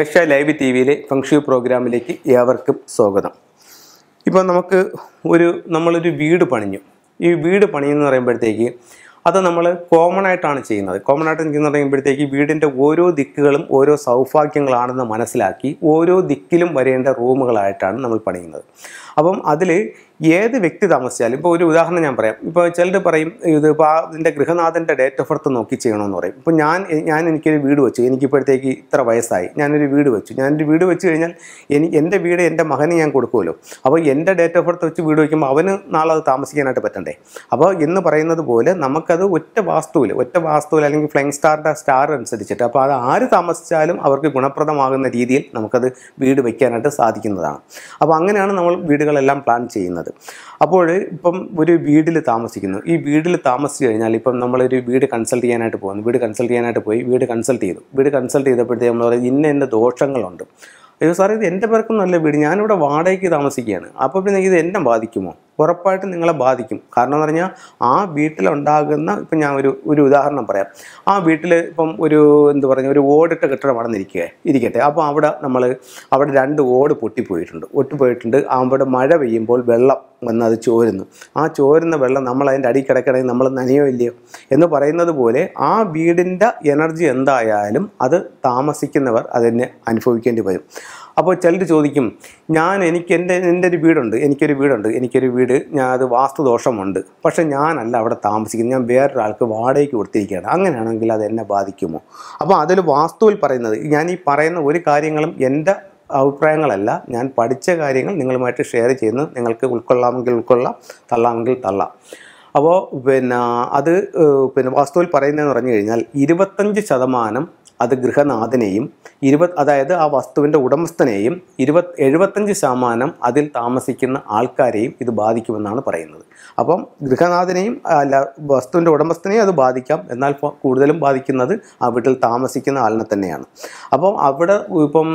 Asia live T വിയിലെ ഫംഗ്ഷു പ്രോഗ്രാമിലേക്ക് ഏവർക്കും സ്വാഗതം ഇപ്പോൾ നമുക്ക് ഒരു നമ്മളൊരു വീട് പണിഞ്ഞു ഈ വീട് പണിയെന്ന് പറയുമ്പോഴത്തേക്ക് അത് നമ്മൾ കോമൺ ആയിട്ടാണ് ചെയ്യുന്നത് കോമൺ ആയിട്ട് എന്ന് പറയുമ്പോഴത്തേക്ക് വീടിൻ്റെ ഓരോ ദിക്കുകളും ഓരോ സൗഭാഗ്യങ്ങളാണെന്ന് മനസ്സിലാക്കി ഓരോ ദിക്കിലും വരേണ്ട റൂമുകളായിട്ടാണ് നമ്മൾ പണിയുന്നത് അപ്പം അതിൽ ഏത് വ്യക്തി താമസിച്ചാലും ഇപ്പോൾ ഒരു ഉദാഹരണം ഞാൻ പറയാം ഇപ്പോൾ ചിലർ പറയും ഇത് ഇപ്പോൾ അതിൻ്റെ ഗൃഹനാഥൻ്റെ ഡേറ്റ് ഓഫ് ബർത്ത് നോക്കി ചെയ്യണമെന്ന് പറയും ഇപ്പോൾ ഞാൻ ഞാൻ എനിക്കൊരു വീട് വെച്ചു എനിക്കിപ്പോഴത്തേക്ക് ഇത്ര വയസ്സായി ഞാനൊരു വീട് വെച്ചു ഞാനൊരു വീട് വെച്ച് കഴിഞ്ഞാൽ എനിക്ക് എൻ്റെ വീട് എൻ്റെ മകന് ഞാൻ കൊടുക്കുമല്ലോ അപ്പോൾ എൻ്റെ ഡേറ്റ് ഓഫ് ബർത്ത് വെച്ച് വീട് വയ്ക്കുമ്പോൾ അവന് നാളെ അത് താമസിക്കാനായിട്ട് പറ്റണ്ടേ അപ്പോൾ എന്ന് പറയുന്നത് പോലെ നമുക്കത് ഒറ്റ വാസ്തുവിൽ ഒറ്റ വാസ്തുവിൽ അല്ലെങ്കിൽ ഫ്ലൈങ് സ്റ്റാറിൻ്റെ സ്റ്റാർ അനുസരിച്ചിട്ട് അപ്പോൾ അത് ആര് താമസിച്ചാലും അവർക്ക് ഗുണപ്രദമാകുന്ന രീതിയിൽ നമുക്കത് വീട് വയ്ക്കാനായിട്ട് സാധിക്കുന്നതാണ് അപ്പോൾ അങ്ങനെയാണ് നമ്മൾ വീട് വീടുകളെല്ലാം പ്ലാൻ ചെയ്യുന്നത് അപ്പോൾ ഇപ്പം ഒരു വീട്ടിൽ താമസിക്കുന്നു ഈ വീട്ടിൽ താമസിച്ച് കഴിഞ്ഞാൽ ഇപ്പം നമ്മളൊരു വീട് കൺസൾട്ട് ചെയ്യാനായിട്ട് പോകുന്നു വീട് കൺസൾട്ട് ചെയ്യാനായിട്ട് പോയി വീട് കൺസൾട്ട് ചെയ്തു വീട് കൺസൾട്ട് ചെയ്തപ്പോഴത്തേക്ക് നമ്മൾ പറയും ഇന്ന എൻ്റെ ദോഷങ്ങളുണ്ട് അയ്യോ സാറേ ഇത് എൻ്റെ അല്ല വീട് ഞാനിവിടെ വാടകയ്ക്ക് താമസിക്കുകയാണ് അപ്പോൾ പിന്നെ ഇത് എന്നെ ബാധിക്കുമോ ഉറപ്പായിട്ടും നിങ്ങളെ ബാധിക്കും കാരണം എന്ന് പറഞ്ഞാൽ ആ വീട്ടിലുണ്ടാകുന്ന ഇപ്പം ഞാൻ ഒരു ഒരു ഉദാഹരണം പറയാം ആ വീട്ടിൽ ഇപ്പം ഒരു എന്ത് പറയുക ഒരു ഓടിട്ട കെട്ടിടമാണെന്ന് ഇരിക്കുക ഇരിക്കട്ടെ അപ്പോൾ അവിടെ നമ്മൾ അവിടെ രണ്ട് ഓട് പൊട്ടിപ്പോയിട്ടുണ്ട് ഒട്ടിപ്പോയിട്ടുണ്ട് അവിടെ മഴ പെയ്യുമ്പോൾ വെള്ളം വന്ന് അത് ചോരുന്നു ആ ചോരുന്ന വെള്ളം നമ്മൾ അതിൻ്റെ അടി കിടക്കണമെങ്കിൽ നമ്മൾ നനയോ ഇല്ലയോ എന്ന് പറയുന്നത് പോലെ ആ വീടിൻ്റെ എനർജി എന്തായാലും അത് താമസിക്കുന്നവർ അതിനെ അനുഭവിക്കേണ്ടി വരും അപ്പോൾ ചിലർ ചോദിക്കും ഞാൻ എനിക്ക് എൻ്റെ എൻ്റെ ഒരു വീടുണ്ട് എനിക്കൊരു വീടുണ്ട് എനിക്കൊരു വീട് ഞാൻ അത് വാസ്തുദോഷമുണ്ട് പക്ഷേ ഞാനല്ല അവിടെ താമസിക്കുന്നത് ഞാൻ വേറൊരാൾക്ക് വാടകയ്ക്ക് കൊടുത്തിരിക്കുകയാണ് അങ്ങനെയാണെങ്കിൽ അത് എന്നെ ബാധിക്കുമോ അപ്പോൾ അതിൽ വാസ്തുവിൽ പറയുന്നത് ഞാൻ ഈ പറയുന്ന ഒരു കാര്യങ്ങളും എൻ്റെ അഭിപ്രായങ്ങളല്ല ഞാൻ പഠിച്ച കാര്യങ്ങൾ നിങ്ങളുമായിട്ട് ഷെയർ ചെയ്യുന്നു നിങ്ങൾക്ക് ഉൾക്കൊള്ളാമെങ്കിൽ ഉൾക്കൊള്ളാം തള്ളാമെങ്കിൽ തള്ളാം അപ്പോൾ പിന്നെ അത് പിന്നെ വാസ്തുവിൽ പറയുന്നതെന്ന് പറഞ്ഞു കഴിഞ്ഞാൽ ഇരുപത്തഞ്ച് ശതമാനം അത് ഗൃഹനാഥനെയും ഇരുപത് അതായത് ആ വസ്തുവിൻ്റെ ഉടമസ്ഥനെയും ഇരുപത് എഴുപത്തഞ്ച് ശതമാനം അതിൽ താമസിക്കുന്ന ആൾക്കാരെയും ഇത് ബാധിക്കുമെന്നാണ് പറയുന്നത് അപ്പം ഗൃഹനാഥനെയും അല്ല വസ്തുവിൻ്റെ ഉടമസ്ഥനെയും അത് ബാധിക്കാം എന്നാൽ കൂടുതലും ബാധിക്കുന്നത് ആ വീട്ടിൽ താമസിക്കുന്ന ആളിനെ തന്നെയാണ് അപ്പം അവിടെ ഇപ്പം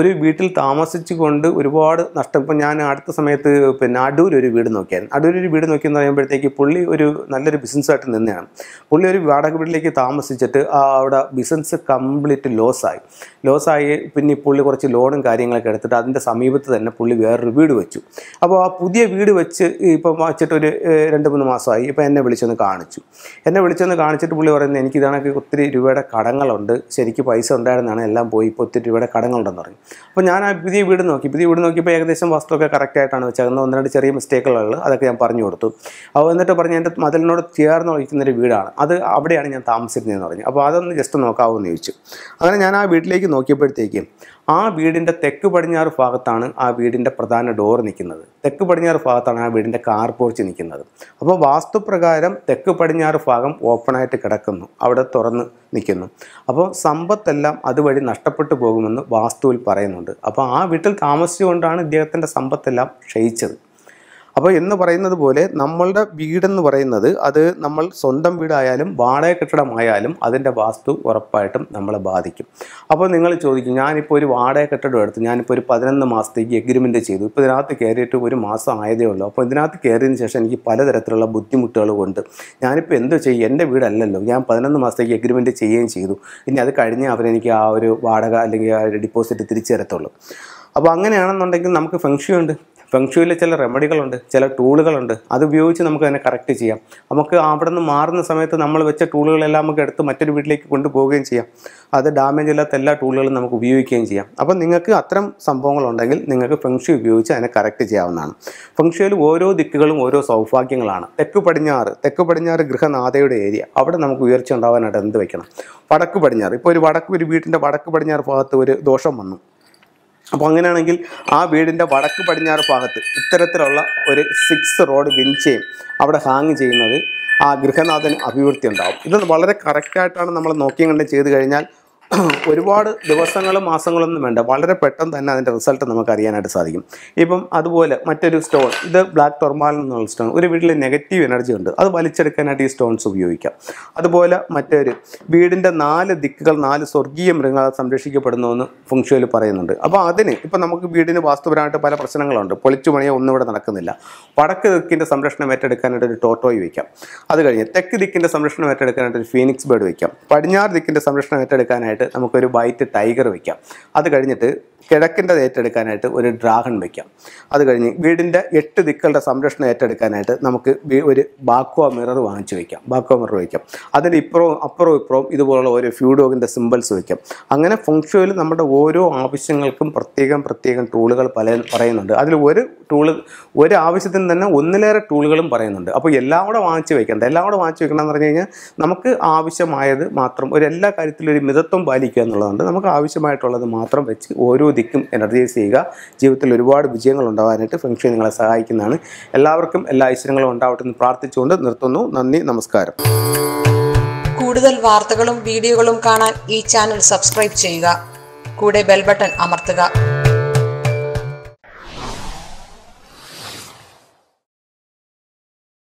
ഒരു വീട്ടിൽ താമസിച്ചുകൊണ്ട് ഒരുപാട് നഷ്ടം ഇപ്പം ഞാൻ അടുത്ത സമയത്ത് പിന്നെ അടൂർ ഒരു വീട് നോക്കിയായിരുന്നു അടൂർ ഒരു വീട് നോക്കിയെന്ന് പറയുമ്പോഴത്തേക്ക് പുള്ളി ഒരു നല്ലൊരു ബിസിനസ്സായിട്ട് നിന്നെയാണ് പുള്ളി ഒരു വാടക വീട്ടിലേക്ക് താമസിച്ചിട്ട് അവിടെ ബിസിനസ് കം കംപ്ലീറ്റ് ലോസായി ലോസായി പിന്നെ പുള്ളി കുറച്ച് ലോണും കാര്യങ്ങളൊക്കെ എടുത്തിട്ട് അതിൻ്റെ സമീപത്ത് തന്നെ പുള്ളി വേറൊരു വീട് വെച്ചു അപ്പോൾ ആ പുതിയ വീട് വെച്ച് ഇപ്പം വച്ചിട്ടൊരു രണ്ട് മൂന്ന് മാസമായി ഇപ്പം എന്നെ വിളിച്ചൊന്ന് കാണിച്ചു എന്നെ വിളിച്ചൊന്ന് കാണിച്ചിട്ട് പുള്ളി പറയുന്നത് എനിക്ക് ഒത്തിരി രൂപയുടെ കടങ്ങളുണ്ട് ശരിക്ക് പൈസ ഉണ്ടായിരുന്നാണ് എല്ലാം പോയി ഇപ്പോൾ ഒത്തിരി രൂപയുടെ കടങ്ങളുണ്ടെന്ന് പറഞ്ഞു അപ്പോൾ ഞാൻ ആ പുതിയ വീട് നോക്കി പുതിയ വീട് നോക്കിയപ്പോൾ ഏകദേശം വസ്തുവൊക്കെ കറക്റ്റായിട്ടാണ് വെച്ചേക്കുന്നത് ഒന്ന് രണ്ട് ചെറിയ മിസ്റ്റേക്കുകളുള്ളത് അതൊക്കെ ഞാൻ പറഞ്ഞു കൊടുത്തു അപ്പോൾ എന്നിട്ട് പറഞ്ഞു എൻ്റെ മതിലിനോട് ചേർന്ന് വഹിക്കുന്നൊരു വീടാണ് അത് അവിടെയാണ് ഞാൻ താമസിക്കുന്നതെന്ന് പറഞ്ഞു അപ്പോൾ അതൊന്ന് ജസ്റ്റ് നോക്കാവോ എന്ന് ചോദിച്ചു അങ്ങനെ ഞാൻ ആ വീട്ടിലേക്ക് നോക്കിയപ്പോഴത്തേക്ക് ആ വീടിൻ്റെ തെക്ക് പടിഞ്ഞാറ് ഭാഗത്താണ് ആ വീടിൻ്റെ പ്രധാന ഡോർ നിൽക്കുന്നത് തെക്ക് പടിഞ്ഞാറ് ഭാഗത്താണ് ആ വീടിൻ്റെ കാർ പോർച്ച് നിൽക്കുന്നത് അപ്പോൾ വാസ്തുപ്രകാരം തെക്ക് പടിഞ്ഞാറ് ഭാഗം ഓപ്പണായിട്ട് കിടക്കുന്നു അവിടെ തുറന്ന് നിൽക്കുന്നു അപ്പോൾ സമ്പത്തെല്ലാം അതുവഴി നഷ്ടപ്പെട്ടു പോകുമെന്ന് വാസ്തുവിൽ പറയുന്നുണ്ട് അപ്പോൾ ആ വീട്ടിൽ താമസിച്ചുകൊണ്ടാണ് ഇദ്ദേഹത്തിൻ്റെ സമ്പത്തെല്ലാം ക്ഷയിച്ചത് അപ്പോൾ എന്ന് പറയുന്നത് പോലെ നമ്മളുടെ വീടെന്ന് പറയുന്നത് അത് നമ്മൾ സ്വന്തം വീടായാലും വാടക കെട്ടിടമായാലും അതിൻ്റെ വാസ്തു ഉറപ്പായിട്ടും നമ്മളെ ബാധിക്കും അപ്പോൾ നിങ്ങൾ ചോദിക്കും ഞാനിപ്പോൾ ഒരു വാടക കെട്ടിടം എടുത്ത് ഞാനിപ്പോൾ ഒരു പതിനൊന്ന് മാസത്തേക്ക് എഗ്രിമെൻ്റ് ചെയ്തു ഇപ്പോൾ ഇതിനകത്ത് കയറിയിട്ട് ഒരു മാസം ആയതേ ഉള്ളൂ അപ്പോൾ ഇതിനകത്ത് കയറിയതിന് ശേഷം എനിക്ക് പലതരത്തിലുള്ള ഉണ്ട് ഞാനിപ്പോൾ എന്തോ ചെയ്യും എൻ്റെ വീടല്ലല്ലോ ഞാൻ പതിനൊന്ന് മാസത്തേക്ക് എഗ്രിമെൻ്റ് ചെയ്യുകയും ചെയ്തു ഇനി അത് കഴിഞ്ഞ് അവരെനിക്ക് ആ ഒരു വാടക അല്ലെങ്കിൽ ആ ഒരു ഡിപ്പോസിറ്റ് തിരിച്ചു തരത്തുള്ളൂ അപ്പോൾ അങ്ങനെയാണെന്നുണ്ടെങ്കിൽ നമുക്ക് ഫംഗ്ഷൻ ഉണ്ട് ഫെങ്ഷുവിലെ ചില റെമഡികളുണ്ട് ചില ടൂളുകളുണ്ട് അത് ഉപയോഗിച്ച് നമുക്ക് അതിനെ കറക്റ്റ് ചെയ്യാം നമുക്ക് അവിടെ നിന്ന് മാറുന്ന സമയത്ത് നമ്മൾ വെച്ച ടൂളുകളെല്ലാം നമുക്ക് എടുത്ത് മറ്റൊരു വീട്ടിലേക്ക് കൊണ്ടുപോവുകയും ചെയ്യാം അത് ഡാമേജ് ഇല്ലാത്ത എല്ലാ ടൂളുകളും നമുക്ക് ഉപയോഗിക്കുകയും ചെയ്യാം അപ്പം നിങ്ങൾക്ക് അത്തരം സംഭവങ്ങളുണ്ടെങ്കിൽ നിങ്ങൾക്ക് ഫെങ്ഷു ഉപയോഗിച്ച് അതിനെ കറക്റ്റ് ചെയ്യാവുന്നതാണ് ഫെങ്ഷുവിൽ ഓരോ ദിക്കുകളും ഓരോ സൗഭാഗ്യങ്ങളാണ് തെക്ക് പടിഞ്ഞാറ് തെക്ക് പടിഞ്ഞാറ് ഗൃഹനാഥയുടെ ഏരിയ അവിടെ നമുക്ക് ഉയർച്ച ഉണ്ടാവാനായിട്ട് എന്ത് വെക്കണം വടക്ക് പടിഞ്ഞാറ് ഇപ്പോൾ ഒരു വടക്ക് ഒരു വീട്ടിൻ്റെ വടക്ക് പടിഞ്ഞാറ് ഭാഗത്ത് ഒരു ദോഷം വന്നു അപ്പോൾ അങ്ങനെയാണെങ്കിൽ ആ വീടിൻ്റെ വടക്ക് പടിഞ്ഞാറ് ഭാഗത്ത് ഇത്തരത്തിലുള്ള ഒരു സിക്സ് റോഡ് വിൻചയും അവിടെ ഹാങ് ചെയ്യുന്നത് ആ ഗൃഹനാഥന് അഭിവൃദ്ധി ഉണ്ടാവും ഇത് വളരെ കറക്റ്റായിട്ടാണ് നമ്മൾ നോക്കിയും കണ്ടും ചെയ്ത് കഴിഞ്ഞാൽ ഒരുപാട് ദിവസങ്ങളും മാസങ്ങളൊന്നും വേണ്ട വളരെ പെട്ടെന്ന് തന്നെ അതിൻ്റെ റിസൾട്ട് നമുക്ക് അറിയാനായിട്ട് സാധിക്കും ഇപ്പം അതുപോലെ മറ്റൊരു സ്റ്റോൺ ഇത് ബ്ലാക്ക് ടൊർമാൽ എന്നുള്ള സ്റ്റോൺ ഒരു വീട്ടിൽ നെഗറ്റീവ് എനർജി ഉണ്ട് അത് വലിച്ചെടുക്കാനായിട്ട് ഈ സ്റ്റോൺസ് ഉപയോഗിക്കാം അതുപോലെ മറ്റൊരു വീടിൻ്റെ നാല് ദിക്കുകൾ നാല് സ്വർഗീയ മൃഗങ്ങളെ സംരക്ഷിക്കപ്പെടുന്നുവെന്ന് ഫുങ്ഷയിൽ പറയുന്നുണ്ട് അപ്പോൾ അതിന് ഇപ്പം നമുക്ക് വീടിന് വാസ്തുപരമായിട്ട് പല പ്രശ്നങ്ങളുണ്ട് പൊളിച്ചു പണിയോ ഒന്നും ഇവിടെ നടക്കുന്നില്ല വടക്ക് ദിക്കിൻ്റെ സംരക്ഷണം ഏറ്റെടുക്കാനായിട്ട് ഒരു ടോട്ടോയി വയ്ക്കാം അത് കഴിഞ്ഞ് തെക്ക് ദിക്കിൻ്റെ സംരക്ഷണം ഏറ്റെടുക്കാനായിട്ട് ഒരു ഫീനിക്സ് ബേർഡ് വയ്ക്കാം പടിഞ്ഞാറ് ദിക്കിൻ്റെ സംരക്ഷണം ഏറ്റെടുക്കാനായിട്ട് നമുക്കൊരു ബൈറ്റ് ടൈഗർ വയ്ക്കാം അത് കഴിഞ്ഞിട്ട് കിഴക്കിൻ്റെ ഏറ്റെടുക്കാനായിട്ട് ഒരു ഡ്രാഗൺ വയ്ക്കാം അത് കഴിഞ്ഞ് വീടിൻ്റെ എട്ട് ദിക്കളുടെ സംരക്ഷണം ഏറ്റെടുക്കാനായിട്ട് നമുക്ക് ഒരു ബാക്കോ മിറർ വാങ്ങിച്ചു വയ്ക്കാം ബാക്കോ മിറർ വയ്ക്കാം അതിന് ഇപ്പുറവും അപ്പുറവും ഇപ്പുറവും ഇതുപോലുള്ള ഓരോ ഫ്യൂഡോഗിൻ്റെ സിമ്പിൾസ് വയ്ക്കാം അങ്ങനെ ഫുങ്ഷോയിൽ നമ്മുടെ ഓരോ ആവശ്യങ്ങൾക്കും പ്രത്യേകം പ്രത്യേകം ടൂളുകൾ പല പറയുന്നുണ്ട് അതിൽ ഒരു ടൂള് ഒരു ആവശ്യത്തിന് തന്നെ ഒന്നിലേറെ ടൂളുകളും പറയുന്നുണ്ട് അപ്പോൾ എല്ലാം കൂടെ വാങ്ങിച്ച് വയ്ക്കേണ്ട എല്ലാം കൂടെ വാങ്ങിച്ച് വെക്കണം എന്ന് പറഞ്ഞു കഴിഞ്ഞാൽ നമുക്ക് ആവശ്യമായത് മാത്രം ഒരു എല്ലാ കാര്യത്തിലും ഒരു മിതത്വം പാലിക്കുക എന്നുള്ളതുകൊണ്ട് നമുക്ക് ആവശ്യമായിട്ടുള്ളത് മാത്രം വെച്ച് ഓരോ ദിക്കും എനർജൈസ് ചെയ്യുക ജീവിതത്തിൽ ഒരുപാട് വിജയങ്ങൾ ഉണ്ടാകാനായിട്ട് ഫെങ്ഷി നിങ്ങളെ സഹായിക്കുന്നതാണ് എല്ലാവർക്കും എല്ലാ ഐശ്വര്യങ്ങളും ഉണ്ടാവട്ടെ എന്ന് പ്രാർത്ഥിച്ചുകൊണ്ട് നിർത്തുന്നു നന്ദി നമസ്കാരം കൂടുതൽ വാർത്തകളും വീഡിയോകളും കാണാൻ ഈ ചാനൽ സബ്സ്ക്രൈബ് ചെയ്യുക കൂടെ ബെൽബട്ടൺ അമർത്തുക